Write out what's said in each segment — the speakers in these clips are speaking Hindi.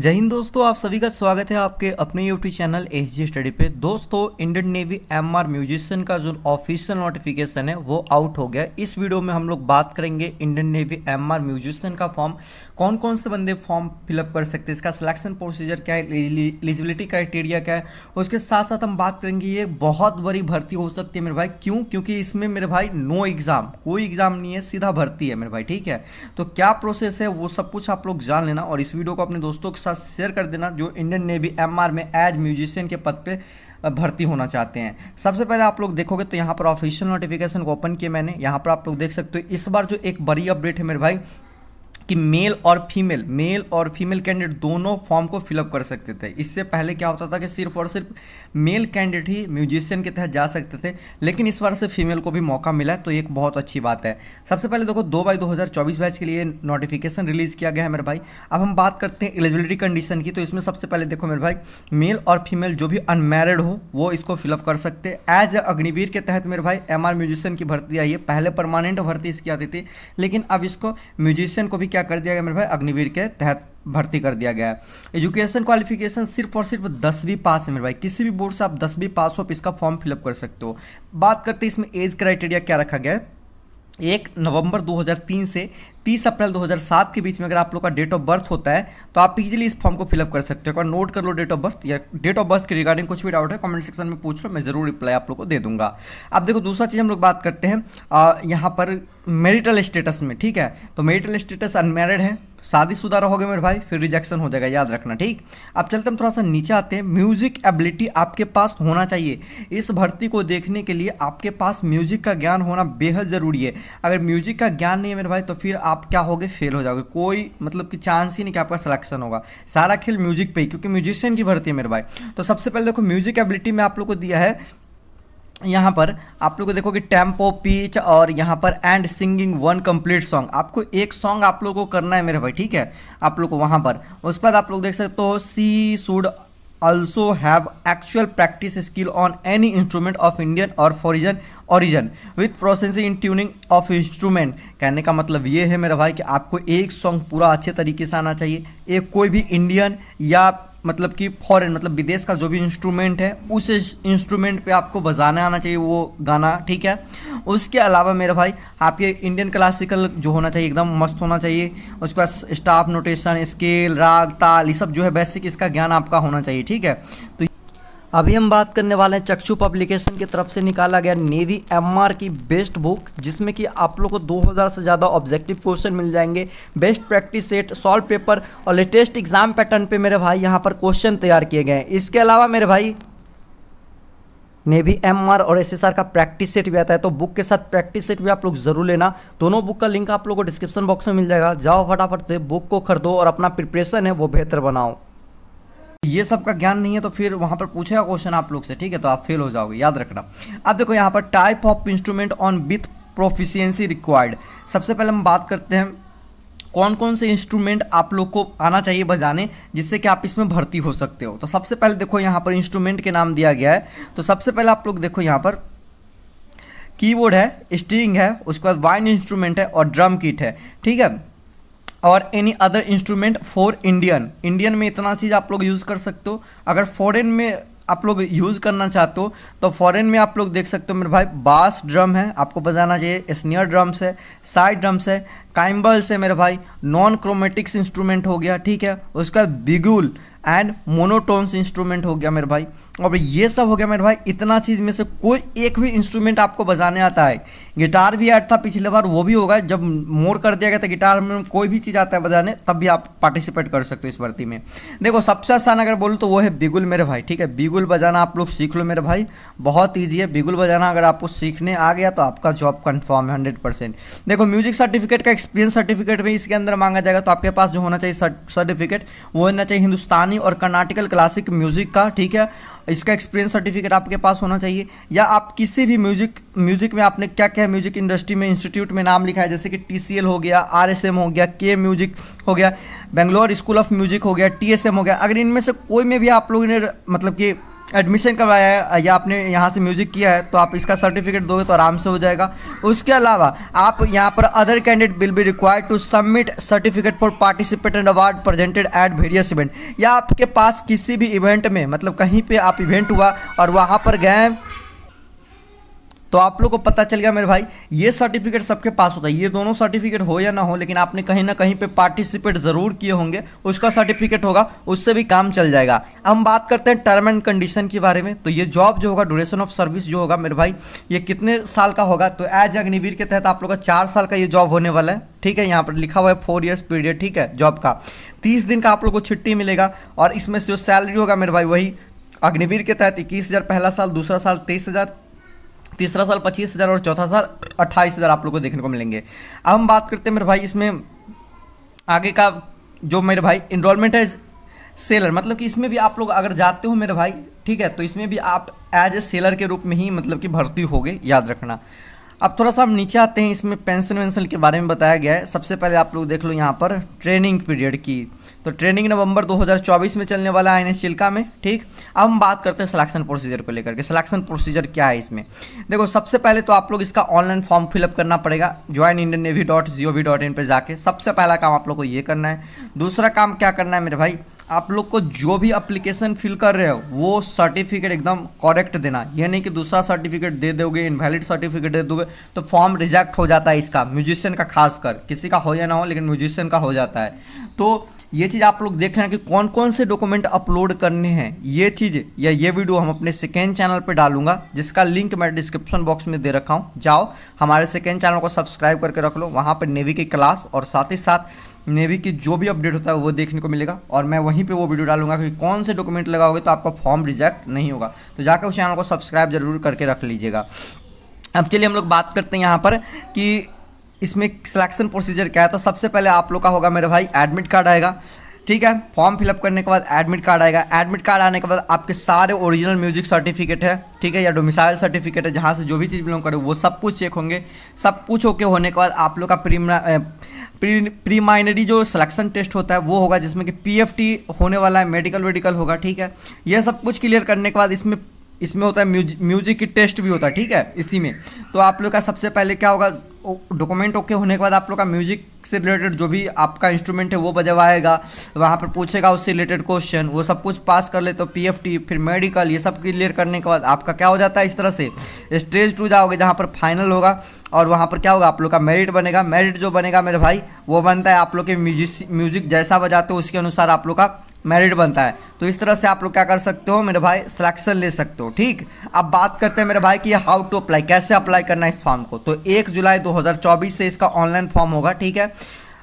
जय हिंद दोस्तों आप सभी का स्वागत है आपके अपने YouTube channel H G study पे दोस्तों Indian Navy M R musician का जो ऑफिशियल नोटिफिकेशन है वो आउट हो गया इस वीडियो में हम लोग बात करेंगे Indian Navy M R musician का फॉर्म कौन कौन से बंदे फॉर्म फिलअप कर सकते हैं इसका सिलेक्शन प्रोसीजर क्या है एलिजिबिलिटी क्राइटेरिया क्या है उसके साथ साथ हम बात करेंगे ये बहुत बड़ी भर्ती हो सकती है मेरे भाई क्यों क्योंकि इसमें मेरे भाई नो एग्ज़ाम कोई एग्ज़ाम नहीं है सीधा भर्ती है मेरे भाई ठीक है तो क्या प्रोसेस है वो सब कुछ आप लोग जान लेना और इस वीडियो को अपने दोस्तों साथ शेयर कर देना जो इंडियन नेवी एम में एज म्यूजिशियन के पद पर भर्ती होना चाहते हैं सबसे पहले आप लोग देखोगे तो यहाँ पर ऑफिशियल नोटिफिकेशन को ओपन किया मैंने यहाँ पर आप लोग देख सकते हो इस बार जो एक बड़ी अपडेट है मेरे भाई कि मेल और फीमेल मेल और फीमेल कैंडिडेट दोनों फॉर्म को फिलअप कर सकते थे इससे पहले क्या होता था कि सिर्फ और सिर्फ मेल कैंडिडेट ही म्यूजिशियन के तहत जा सकते थे लेकिन इस बार से फीमेल को भी मौका मिला तो एक बहुत अच्छी बात है सबसे पहले देखो दो बाई दो बैच के लिए नोटिफिकेशन रिलीज़ किया गया है मेरे भाई अब हम बात करते हैं एलिजिबिलिटी कंडीशन की तो इसमें सबसे पहले देखो मेरे भाई मेल और फीमेल जो भी अनमेरिड हो वो इसको फिलअप कर सकते एज अग्निवीर के तहत मेरे भाई एम म्यूजिशियन की भर्ती आई है पहले परमानेंट भर्ती इसकी आती थी लेकिन अब इसको म्यूजिशियन को भी क्या कर दिया गया मेरे भाई अग्निवीर के तहत भर्ती कर दिया गया है एजुकेशन क्वालिफिकेशन सिर्फ और सिर्फ दसवीं पास है मेरे भाई किसी भी बोर्ड से आप दसवीं पास हो आप इसका फॉर्म फिलअप कर सकते हो बात करते हैं इसमें एज क्राइटेरिया क्या रखा गया है एक नवंबर 2003 से 30 अप्रैल 2007 के बीच में अगर आप लोग का डेट ऑफ बर्थ होता है तो आप इजीली इस फॉर्म को फिलअप कर सकते हो और नोट कर लो डेट ऑफ बर्थ या डेट ऑफ बर्थ के रिगार्डिंग कुछ भी डाउट है कमेंट सेक्शन में पूछ लो मैं जरूर रिप्लाई आप लोग को दे दूंगा अब देखो दूसरा चीज़ हम लोग बात करते हैं यहाँ पर मेरिटल स्टेटस में ठीक है तो मेरिटल स्टेटस अनमेरिड है शादीशुदा रहोगे मेरे भाई फिर रिजेक्शन हो जाएगा याद रखना ठीक अब चलते हम थोड़ा सा नीचे आते हैं म्यूजिक एबिलिटी आपके पास होना चाहिए इस भर्ती को देखने के लिए आपके पास म्यूजिक का ज्ञान होना बेहद ज़रूरी है अगर म्यूजिक का ज्ञान नहीं है मेरे भाई तो फिर आप क्या होगे फेल हो जाओगे कोई मतलब कि चांस ही नहीं कि आपका सलेक्शन होगा सारा खेल म्यूजिक पे ही क्योंकि म्यूजिशियन की भर्ती है मेरे भाई तो सबसे पहले देखो म्यूजिक एबिलिटी में आप लोग को दिया है यहाँ पर आप लोग को देखोगे टेम्पो पीच और यहाँ पर and singing one complete song आपको एक सॉन्ग आप लोग को करना है मेरे भाई ठीक है आप लोग को वहाँ पर उसके बाद आप लोग देख सकते हो she should also have actual practice skill on any instrument of Indian और foreign origin with process in tuning of instrument कहने का मतलब ये है मेरा भाई कि आपको एक सॉन्ग पूरा अच्छे तरीके से आना चाहिए एक कोई भी इंडियन या मतलब कि फॉरेन मतलब विदेश का जो भी इंस्ट्रूमेंट है उस इंस्ट्रूमेंट पे आपको बजाना आना चाहिए वो गाना ठीक है उसके अलावा मेरा भाई आपके इंडियन क्लासिकल जो होना चाहिए एकदम मस्त होना चाहिए उसके बाद स्टाफ नोटेशन स्केल राग ताल ये सब जो है बेसिक इसका ज्ञान आपका होना चाहिए ठीक है तो अभी हम बात करने वाले हैं चक्षु पब्लिकेशन की तरफ से निकाला गया navy M R best book जिसमें कि आप लोगों को 2000 से ज़्यादा ऑब्जेक्टिव क्वेश्चन मिल जाएंगे best practice set solve paper और लेटेस्ट एग्जाम पैटर्न पे मेरे भाई यहाँ पर क्वेश्चन तैयार किए गए हैं इसके अलावा मेरे भाई नेवी एम आर और एस एस आर का प्रैक्टिस सेट भी आता है तो बुक के साथ प्रैक्टिस सेट भी आप लोग जरूर लेना दोनों बुक का लिंक आप लोग को डिस्क्रिप्शन बॉक्स में मिल जाएगा जाओ फटाफट से बुक को खरीदो और अपना प्रिपरेशन है वो बेहतर बनाओ ये सब का ज्ञान नहीं है तो फिर वहां पर पूछेगा क्वेश्चन आप लोग से ठीक है तो आप फेल हो जाओगे याद रखना अब देखो यहाँ पर type of instrument on with proficiency required सबसे पहले हम बात करते हैं कौन कौन से इंस्ट्रूमेंट आप लोग को आना चाहिए बजाने जिससे कि आप इसमें भर्ती हो सकते हो तो सबसे पहले देखो यहाँ पर इंस्ट्रूमेंट के नाम दिया गया है तो सबसे पहले आप लोग देखो यहाँ पर कीबोर्ड है स्ट्रिंग है उसके बाद वाइन इंस्ट्रूमेंट है और ड्रम किट है ठीक है और any other instrument for Indian Indian में इतना चीज़ आप लोग यूज़ कर सकते हो अगर फॉरेन में आप लोग यूज़ करना चाहते हो तो फॉरेन में आप लोग देख सकते हो मेरे भाई बास ड्रम है आपको बजाना चाहिए स्नियर ड्रम्स है साइड ड्रम्स है काइम्बल्स है मेरे भाई नॉन क्रोमेटिक्स इंस्ट्रूमेंट हो गया ठीक है उसके बाद बिगुल एंड मोनोटोन्स इंस्ट्रूमेंट हो गया मेरे भाई और ये सब हो गया मेरे भाई इतना चीज़ में से कोई एक भी इंस्ट्रूमेंट आपको बजाने आता है गिटार भी ऐड था पिछले बार वो भी होगा जब मोड़ कर दिया गया था गिटार में कोई भी चीज़ आता है बजाने तब भी आप पार्टिसिपेट कर सकते हो इस भर्ती में देखो सबसे आसान अगर बोलूँ तो वो है बिगुल मेरे भाई ठीक है बिगुल बजाना आप लोग सीख लो मेरे भाई बहुत ईजी है बिगुल बजाना अगर आपको सीखने आ गया तो आपका जॉब कन्फर्म है हंड्रेड देखो म्यूजिक सर्टिफिकेट का एक्सपीरियंस सर्टिफिकेट में इसके अंदर मांगा जाएगा तो आपके पास जो होना चाहिए सर्टिफिकेट वो होना चाहिए हिंदुस्तानी और कर्नाटिकल क्लासिक म्यूजिक का ठीक है इसका एक्सपीरियंस सर्टिफिकेट आपके पास होना चाहिए या आप किसी भी म्यूजिक म्यूजिक में आपने क्या क्या म्यूजिक इंडस्ट्री में इंस्टीट्यूट में नाम लिखा है जैसे कि टी हो गया आर हो गया के म्यूजिक हो गया बेंगलोर स्कूल ऑफ म्यूजिक हो गया टी हो गया अगर इनमें से कोई में भी आप लोगों ने मतलब कि एडमिशन करवाया है या आपने यहाँ से म्यूज़िक किया है तो आप इसका सर्टिफिकेट दोगे तो आराम से हो जाएगा उसके अलावा आप यहाँ पर other candidate will be required to submit certificate for participate and award presented at various event या आपके पास किसी भी इवेंट में मतलब कहीं पर आप इवेंट हुआ और वहाँ पर गए तो आप लोग को पता चल गया मेरे भाई ये सर्टिफिकेट सबके पास होता है ये दोनों सर्टिफिकेट हो या ना हो लेकिन आपने कहीं ना कहीं पे पार्टिसिपेट ज़रूर किए होंगे उसका सर्टिफिकेट होगा उससे भी काम चल जाएगा हम बात करते हैं टर्म एंड कंडीशन के बारे में तो ये जॉब जो होगा ड्यूरेशन ऑफ सर्विस जो होगा मेरे भाई ये कितने साल का होगा तो एज अग्निवीर के तहत आप लोग का चार साल का ये जॉब होने वाला है ठीक है यहाँ पर लिखा हुआ है फोर ईयर्स पीरियड ठीक है जॉब का तीस दिन का आप लोग को छुट्टी मिलेगा और इसमें से जो सैलरी होगा मेरे भाई वही अग्निवीर के तहत इक्कीस हज़ार पहला साल दूसरा साल तेईस हज़ार तीसरा साल पच्चीस हज़ार और चौथा साल अट्ठाईस हज़ार आप लोग को देखने को मिलेंगे अब हम बात करते हैं मेरे भाई इसमें आगे का जो मेरे भाई इनरोलमेंट है सेलर मतलब कि इसमें भी आप लोग अगर जाते हो मेरे भाई ठीक है तो इसमें भी आप एज ए सेलर के रूप में ही मतलब कि भर्ती होगे याद रखना अब थोड़ा सा हम नीचे आते हैं इसमें पेंशन वेंशन के बारे में बताया गया है सबसे पहले आप लोग देख लो यहाँ पर ट्रेनिंग पीरियड की तो ट्रेनिंग नवंबर 2024 में चलने वाला है एन चिल्का में ठीक अब हम बात करते हैं सिलेक्शन प्रोसीजर को लेकर के सिलेक्शन प्रोसीजर क्या है इसमें देखो सबसे पहले तो आप लोग इसका ऑनलाइन फॉर्म फिलअप करना पड़ेगा join Indian Navy dot G O V dot in पर जाके सबसे पहला काम आप लोग को ये करना है दूसरा काम क्या करना है मेरे भाई आप लोग को जो भी अप्लीकेशन फिल कर रहे हो वो सर्टिफिकेट एकदम करेक्ट देना ये नहीं कि दूसरा सर्टिफिकेट दे दोगे इनवैलिड सर्टिफिकेट दे दोगे तो फॉर्म रिजेक्ट हो जाता है इसका म्यूजिशियन का खासकर किसी का हो या ना हो लेकिन म्यूजिशियन का हो जाता है तो ये चीज़ आप लोग देख रहे हैं कि कौन कौन से डॉक्यूमेंट अपलोड करने हैं ये चीज़ या ये वीडियो हम अपने सेकेंड चैनल पर डालूंगा जिसका लिंक मैं डिस्क्रिप्शन बॉक्स में दे रखा हूँ जाओ हमारे सेकेंड चैनल को सब्सक्राइब करके रख लो वहाँ पर नेवी की क्लास और साथ ही साथ नेवी की जो भी अपडेट होता है वो देखने को मिलेगा और मैं वहीं पे वो वीडियो डालूंगा कि कौन से डॉक्यूमेंट लगाओगे तो आपका फॉर्म रिजेक्ट नहीं होगा तो जाकर उस चैनल को सब्सक्राइब जरूर करके रख लीजिएगा अब चलिए हम लोग बात करते हैं यहाँ पर कि इसमें सिलेक्शन प्रोसीजर क्या है तो सबसे पहले आप लोग का होगा मेरे भाई एडमिट कार्ड आएगा ठीक है फॉर्म फिलअप करने के बाद एडमिट कार्ड आएगा एडमिट कार्ड आने के बाद आपके सारे ओरिजिनल म्यूजिक सर्टिफिकेट है ठीक है या डोमिसाइल सर्टिफिकेट है जहाँ से जो भी चीज़ बिलोंग करे वो सब कुछ चेक होंगे सब कुछ ओके होने के बाद आप लोग का प्रीमरा प्री माइनरी जो सिलेक्शन टेस्ट होता है वो होगा जिसमें कि पीएफटी होने वाला है मेडिकल वेडिकल होगा ठीक है यह सब कुछ क्लियर करने के बाद इसमें इसमें होता है म्यूजिक म्यूजिक की टेस्ट भी होता है ठीक है इसी में तो आप लोग का सबसे पहले क्या होगा डॉक्यूमेंट ओके होने के बाद आप लोग का म्यूजिक से रिलेटेड जो भी आपका इंस्ट्रूमेंट है वो बजवाएगा वहाँ पर पूछेगा उससे रिलेटेड क्वेश्चन वो सब कुछ पास कर ले तो पीएफटी फिर मेडिकल ये सब क्लियर करने के बाद आपका क्या हो जाता है इस तरह से स्टेज टू जाओगे जहाँ पर फाइनल होगा और वहाँ पर क्या होगा आप लोग का मेरिट बनेगा मेरिट जो बनेगा मेरे भाई वो बनता है आप लोग के म्यूजिक म्यूजिक जैसा बजाते हो उसके अनुसार आप लोग का मेरिट बनता है तो इस तरह से आप लोग क्या कर सकते हो मेरे भाई सिलेक्शन ले सकते हो ठीक अब बात करते हैं मेरे भाई कि हाउ टू अप्लाई कैसे अप्लाई करना है इस फॉर्म को तो एक जुलाई 2024 से इसका ऑनलाइन फॉर्म होगा ठीक है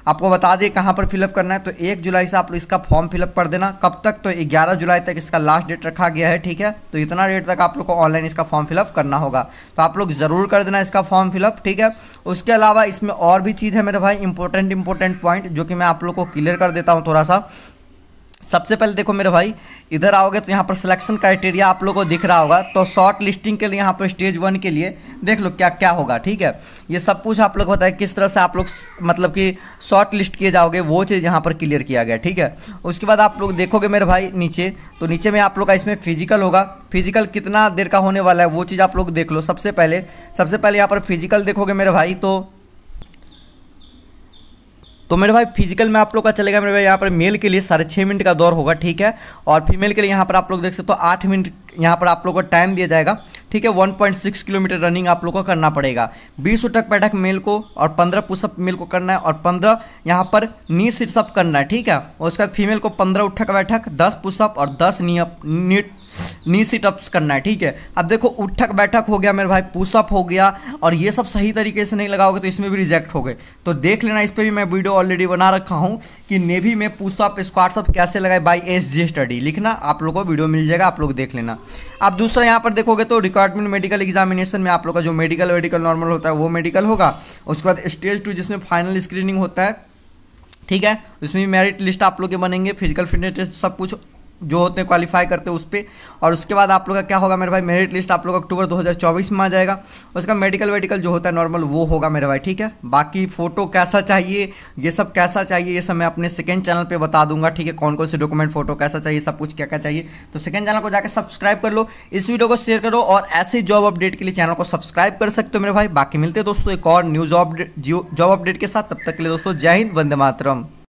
आपको बता दिए कहाँ पर फिलअप करना है तो एक जुलाई से आप लोग इसका फॉर्म फिलअप कर देना कब तक तो ग्यारह जुलाई तक इसका लास्ट डेट रखा गया है ठीक है तो इतना डेट तक आप लोग को ऑनलाइन इसका फॉर्म फिलअप करना होगा तो आप लोग ज़रूर कर देना इसका फॉर्म फिलअप ठीक है उसके अलावा इसमें और भी चीज़ है मेरे भाई इंपॉर्टेंट इंपॉर्टेंट पॉइंट जो कि मैं आप लोग को क्लियर कर देता हूँ थोड़ा सा सबसे पहले देखो मेरे भाई इधर आओगे तो यहाँ पर सिलेक्शन क्राइटेरिया आप लोगों को दिख रहा होगा तो शॉर्ट लिस्टिंग के लिए यहाँ पर स्टेज वन के लिए देख लो क्या क्या होगा ठीक है ये सब कुछ आप लोग बताए किस तरह से आप लोग मतलब कि शॉर्ट लिस्ट किए जाओगे वो चीज़ यहाँ पर क्लियर किया गया ठीक है उसके बाद आप लोग देखोगे मेरे भाई नीचे तो नीचे में आप लोग का इसमें फिजिकल होगा फिजिकल कितना देर का होने वाला है वो चीज़ आप लोग देख लो सबसे पहले सबसे पहले यहाँ पर फिजिकल देखोगे मेरे भाई तो तो मेरे भाई फिजिकल में आप लोग का चलेगा मेरे भाई यहाँ पर मेल के लिए साढ़े छः मिनट का दौर होगा ठीक है और फीमेल के लिए यहाँ पर आप लोग देख सकते हो तो आठ मिनट यहाँ पर आप लोग को टाइम दिया जाएगा ठीक है 1.6 किलोमीटर रनिंग आप लोग को करना पड़ेगा बीस उठक बैठक मेल को और 15 पुशअप मेल को करना है और 15 यहाँ पर नी सिट्सअप करना है ठीक है और उसके बाद फीमेल को पंद्रह उठक बैठक दस पुशअप और दस नी नीट नी सिटअप्स करना है ठीक है अब देखो उठक बैठक हो गया मेरे भाई पुशअप हो गया और ये सब सही तरीके से नहीं लगाओगे तो इसमें भी रिजेक्ट हो गए तो देख लेना इस पर भी मैं वीडियो ऑलरेडी बना रखा हूँ कि नेवी में पुशअप स्क्वाट्सअप कैसे लगाए बाई एस जी स्टडी लिखना आप लोग को वीडियो मिल जाएगा आप लोग देख लेना अब दूसरा यहाँ पर देखोगे तो रिक्वायरमेंट मेडिकल एग्जामिनेशन में आप लोग का जो मेडिकल वेडिकल नॉर्मल होता है वो मेडिकल होगा उसके बाद स्टेज टू जिसमें फाइनल स्क्रीनिंग होता है ठीक है उसमें भी मेरिट लिस्ट आप लोग के बनेंगे फिजिकल फिटनेस टेस्ट सब कुछ जो होते हैं क्वालिफाई करते हैं उस पर और उसके बाद आप लोग का क्या होगा मेरे भाई मेरिट लिस्ट आप लोग अक्टूबर 2024 में आ जाएगा उसका मेडिकल वेडिकल जो होता है नॉर्मल वो होगा मेरे भाई ठीक है बाकी फ़ोटो कैसा चाहिए ये सब कैसा चाहिए ये सब मैं अपने सेकेंड चैनल पर बता दूंगा ठीक है कौन कौन से डॉक्यूमेंट फोटो कैसा चाहिए सब कुछ क्या क्या चाहिए तो सेकेंड चैनल को जाकर सब्सक्राइब कर लो इस वीडियो को शेयर करो और ऐसे जॉब अपडेट के लिए चैनल को सब्सक्राइब कर सकते हो मेरे भाई बाकी मिलते दोस्तों एक और न्यू जॉब जॉब अपडेट के साथ तब तक के लिए दोस्तों जय हिंद वंदे मातरम